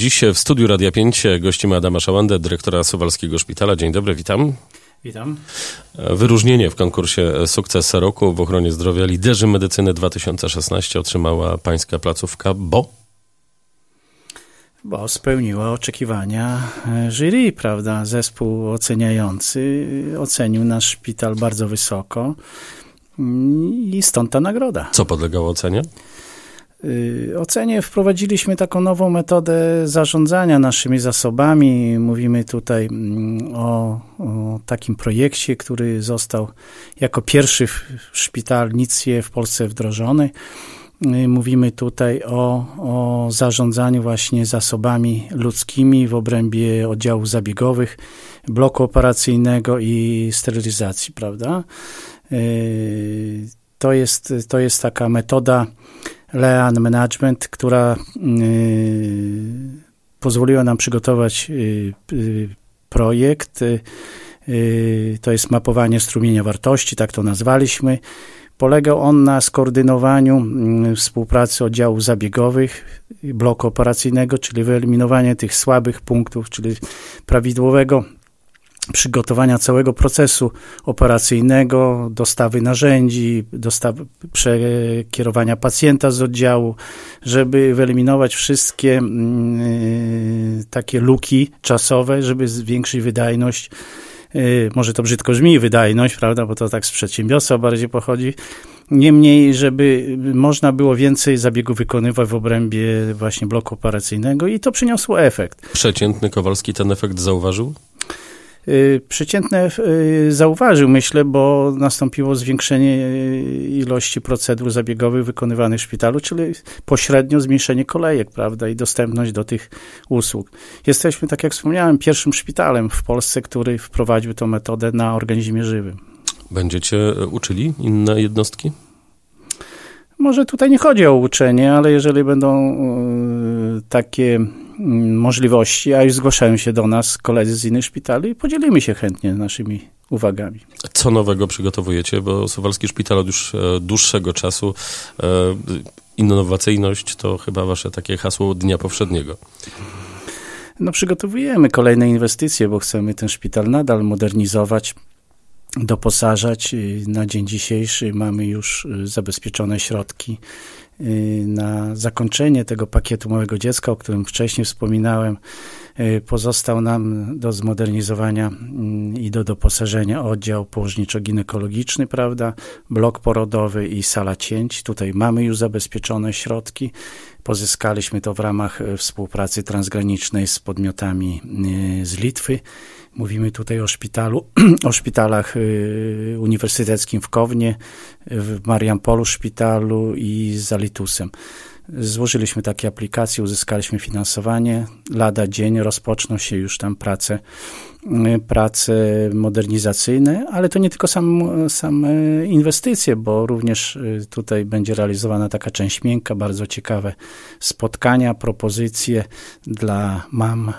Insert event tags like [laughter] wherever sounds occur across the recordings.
Dziś w studiu Radia 5 gościmy Adama Szałandę, dyrektora Suwalskiego Szpitala. Dzień dobry, witam. Witam. Wyróżnienie w konkursie Sukces Roku w ochronie zdrowia liderzy medycyny 2016 otrzymała pańska placówka, bo? Bo spełniła oczekiwania jury, prawda? Zespół oceniający ocenił nasz szpital bardzo wysoko i stąd ta nagroda. Co podlegało ocenie? Y, ocenie wprowadziliśmy taką nową metodę zarządzania naszymi zasobami. Mówimy tutaj mm, o, o takim projekcie, który został jako pierwszy w szpitalnictwie w Polsce wdrożony. Y, mówimy tutaj o, o zarządzaniu właśnie zasobami ludzkimi w obrębie oddziałów zabiegowych, bloku operacyjnego i sterylizacji, prawda? Y, to jest, to jest taka metoda Lean Management, która y, pozwoliła nam przygotować y, y, projekt. To jest mapowanie strumienia wartości, tak to nazwaliśmy. Polegał on na skoordynowaniu mm, współpracy oddziałów zabiegowych, bloku operacyjnego, czyli wyeliminowanie tych słabych punktów, czyli prawidłowego przygotowania całego procesu operacyjnego, dostawy narzędzi, dostawy, przekierowania pacjenta z oddziału, żeby wyeliminować wszystkie mm, y, takie luki czasowe, żeby zwiększyć wydajność. Y, może to brzydko brzmi, wydajność, prawda, bo to tak z przedsiębiorstwa bardziej pochodzi. Niemniej, żeby można było więcej zabiegów wykonywać w obrębie właśnie bloku operacyjnego i to przyniosło efekt. Przeciętny Kowalski ten efekt zauważył? Y, przeciętne y, zauważył, myślę, bo nastąpiło zwiększenie y, ilości procedur zabiegowych wykonywanych w szpitalu, czyli pośrednio zmniejszenie kolejek, prawda, i dostępność do tych usług. Jesteśmy, tak jak wspomniałem, pierwszym szpitalem w Polsce, który wprowadził tę metodę na organizmie żywym. Będziecie e, uczyli inne jednostki? Może tutaj nie chodzi o uczenie, ale jeżeli będą takie możliwości, a już zgłaszają się do nas koledzy z innych szpitali i podzielimy się chętnie naszymi uwagami. Co nowego przygotowujecie? Bo Suwalski Szpital od już e, dłuższego czasu e, innowacyjność to chyba wasze takie hasło dnia powszedniego. No przygotowujemy kolejne inwestycje, bo chcemy ten szpital nadal modernizować, doposażać. Na dzień dzisiejszy mamy już e, zabezpieczone środki Y, na zakończenie tego pakietu małego dziecka, o którym wcześniej wspominałem, E, pozostał nam do zmodernizowania mm, i do doposażenia oddział położniczo-ginekologiczny, prawda, blok porodowy i sala cięć. Tutaj mamy już zabezpieczone środki. Pozyskaliśmy to w ramach e, współpracy transgranicznej z podmiotami e, z Litwy. Mówimy tutaj o szpitalu, [clears throat] o szpitalach uniwersyteckim w Kownie, w Mariampolu szpitalu i za Litusem. Złożyliśmy takie aplikacje, uzyskaliśmy finansowanie. Lada dzień rozpoczną się już tam prace, y, prace modernizacyjne, ale to nie tylko same sam inwestycje, bo również y, tutaj będzie realizowana taka część miękka, bardzo ciekawe spotkania, propozycje dla mam, y,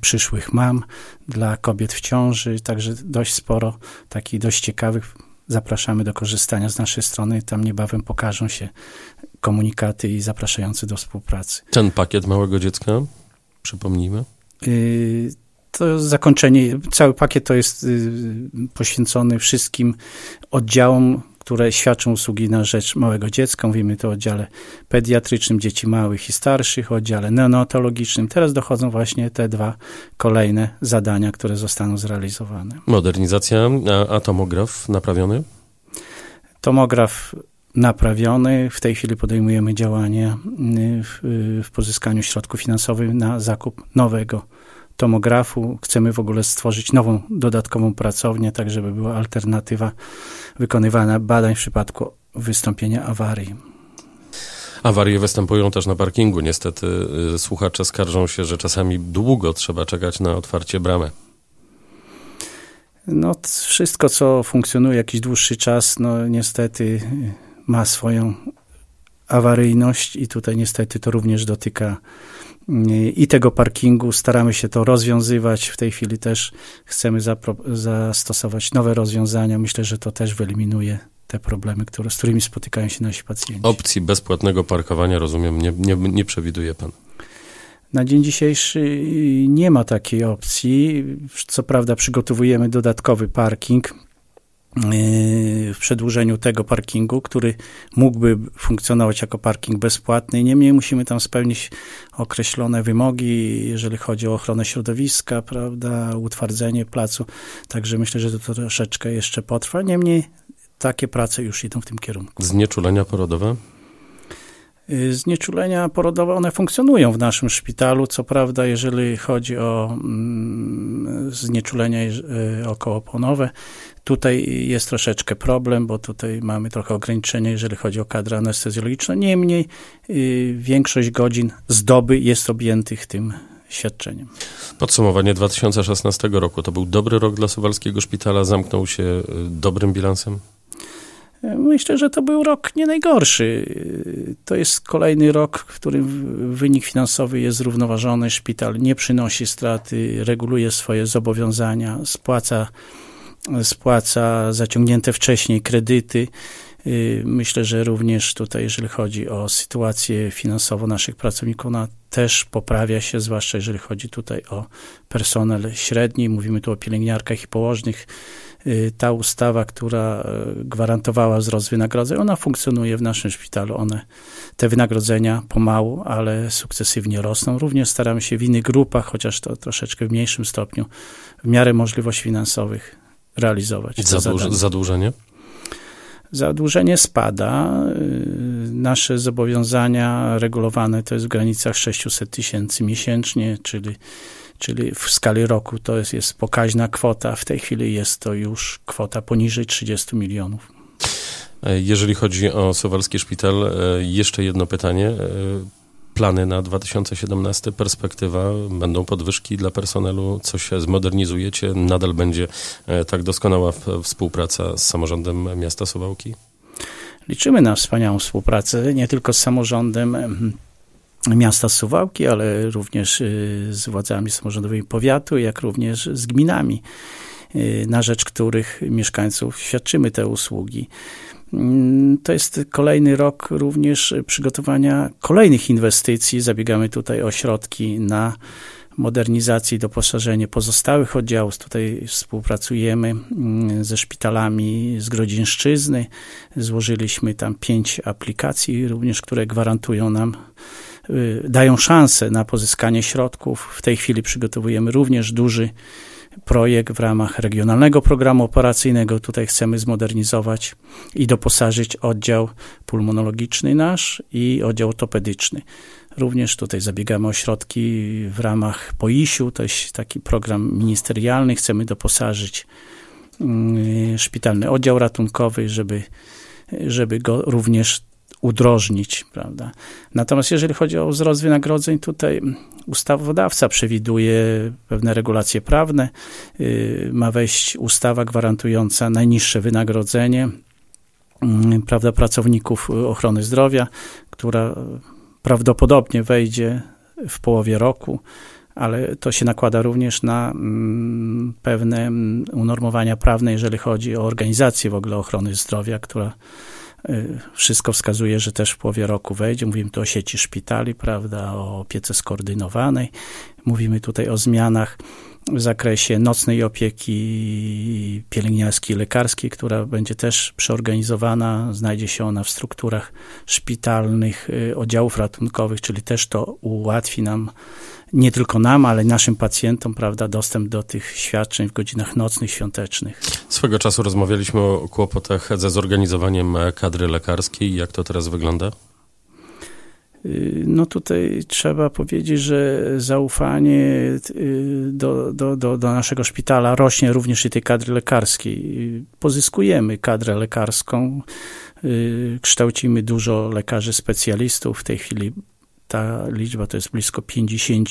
przyszłych mam, dla kobiet w ciąży, także dość sporo takich dość ciekawych zapraszamy do korzystania z naszej strony. Tam niebawem pokażą się komunikaty i zapraszający do współpracy. Ten pakiet małego dziecka, przypomnijmy. Y, to zakończenie, cały pakiet to jest y, poświęcony wszystkim oddziałom, które świadczą usługi na rzecz małego dziecka. Mówimy tu o oddziale pediatrycznym dzieci małych i starszych, o oddziale neonatologicznym. Teraz dochodzą właśnie te dwa kolejne zadania, które zostaną zrealizowane. Modernizacja, a tomograf naprawiony? Tomograf naprawiony. W tej chwili podejmujemy działania y, w, y, w pozyskaniu środków finansowych na zakup nowego tomografu. Chcemy w ogóle stworzyć nową, dodatkową pracownię, tak żeby była alternatywa wykonywania badań w przypadku wystąpienia awarii. Awarie występują też na parkingu. Niestety y, słuchacze skarżą się, że czasami długo trzeba czekać na otwarcie bramy. No, wszystko, co funkcjonuje jakiś dłuższy czas, no niestety ma swoją awaryjność i tutaj niestety to również dotyka mm, i tego parkingu. Staramy się to rozwiązywać. W tej chwili też chcemy zastosować nowe rozwiązania. Myślę, że to też wyeliminuje te problemy, które, z którymi spotykają się nasi pacjenci. Opcji bezpłatnego parkowania, rozumiem, nie, nie, nie przewiduje Pan. Na dzień dzisiejszy nie ma takiej opcji. Co prawda przygotowujemy dodatkowy parking Y, w przedłużeniu tego parkingu, który mógłby funkcjonować jako parking bezpłatny. Niemniej musimy tam spełnić określone wymogi, jeżeli chodzi o ochronę środowiska, prawda, utwardzenie placu. Także myślę, że to troszeczkę jeszcze potrwa. Niemniej takie prace już idą w tym kierunku. Znieczulenia porodowe? Y, znieczulenia porodowe, one funkcjonują w naszym szpitalu. Co prawda, jeżeli chodzi o mm, znieczulenia e, okołopłonowe. Tutaj jest troszeczkę problem, bo tutaj mamy trochę ograniczenia, jeżeli chodzi o kadrę anestezjologiczną. Niemniej y, większość godzin z doby jest objętych tym świadczeniem. Podsumowanie 2016 roku. To był dobry rok dla Suwalskiego Szpitala. Zamknął się y, dobrym bilansem? Myślę, że to był rok nie najgorszy. To jest kolejny rok, w którym wynik finansowy jest zrównoważony, szpital nie przynosi straty, reguluje swoje zobowiązania, spłaca, spłaca zaciągnięte wcześniej kredyty. Y, myślę, że również tutaj, jeżeli chodzi o sytuację finansową naszych pracowników, ona też poprawia się, zwłaszcza jeżeli chodzi tutaj o personel średni. Mówimy tu o pielęgniarkach i położnych. Y, ta ustawa, która y, gwarantowała wzrost wynagrodzeń, ona funkcjonuje w naszym szpitalu. One, te wynagrodzenia pomału, ale sukcesywnie rosną. Również staramy się w innych grupach, chociaż to troszeczkę w mniejszym stopniu, w miarę możliwości finansowych realizować. Zadłuż zadłużenie? Zadłużenie spada. Y, nasze zobowiązania regulowane to jest w granicach 600 tysięcy miesięcznie, czyli, czyli w skali roku to jest, jest pokaźna kwota. W tej chwili jest to już kwota poniżej 30 milionów. E, jeżeli chodzi o Sowalski Szpital, e, jeszcze jedno pytanie. E, plany na 2017, perspektywa, będą podwyżki dla personelu, co się zmodernizujecie, nadal będzie e, tak doskonała współpraca z samorządem miasta Suwałki? Liczymy na wspaniałą współpracę, nie tylko z samorządem miasta Suwałki, ale również y, z władzami samorządowymi powiatu, jak również z gminami, y, na rzecz których mieszkańców świadczymy te usługi. To jest kolejny rok również przygotowania kolejnych inwestycji. Zabiegamy tutaj o środki na modernizację i doposażenie pozostałych oddziałów. Tutaj współpracujemy mm, ze szpitalami z Grodzinszczyzny. Złożyliśmy tam pięć aplikacji, również które gwarantują nam y, dają szansę na pozyskanie środków. W tej chwili przygotowujemy również duży projekt w ramach regionalnego programu operacyjnego. Tutaj chcemy zmodernizować i doposażyć oddział pulmonologiczny nasz i oddział ortopedyczny. Również tutaj zabiegamy o środki w ramach POISiU, to jest taki program ministerialny. Chcemy doposażyć mm, szpitalny oddział ratunkowy, żeby, żeby go również udrożnić, prawda. Natomiast jeżeli chodzi o wzrost wynagrodzeń, tutaj ustawodawca przewiduje pewne regulacje prawne, y, ma wejść ustawa gwarantująca najniższe wynagrodzenie, mm, prawda, pracowników y, ochrony zdrowia, która prawdopodobnie wejdzie w połowie roku, ale to się nakłada również na mm, pewne mm, unormowania prawne, jeżeli chodzi o organizację w ogóle ochrony zdrowia, która Y, wszystko wskazuje, że też w połowie roku wejdzie. Mówimy tu o sieci szpitali, prawda, o opiece skoordynowanej. Mówimy tutaj o zmianach w zakresie nocnej opieki pielęgniarskiej, lekarskiej, która będzie też przeorganizowana. Znajdzie się ona w strukturach szpitalnych, y, oddziałów ratunkowych, czyli też to ułatwi nam nie tylko nam, ale naszym pacjentom, prawda, dostęp do tych świadczeń w godzinach nocnych, świątecznych. Swego czasu rozmawialiśmy o kłopotach ze zorganizowaniem kadry lekarskiej. Jak to teraz wygląda? Y, no tutaj trzeba powiedzieć, że zaufanie y, do, do, do, do, naszego szpitala rośnie również i tej kadry lekarskiej. Y, pozyskujemy kadrę lekarską, kształcimy dużo lekarzy specjalistów. W tej chwili ta liczba to jest blisko 50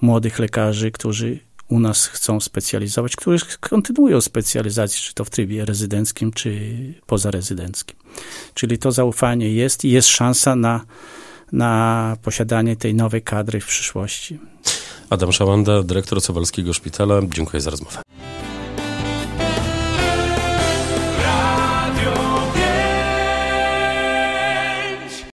młodych lekarzy, którzy u nas chcą specjalizować, którzy kontynuują specjalizację, czy to w trybie rezydenckim, czy pozarezydenckim. Czyli to zaufanie jest i jest szansa na, na posiadanie tej nowej kadry w przyszłości. Adam Szałanda, dyrektor Cowalskiego Szpitala. Dziękuję za rozmowę.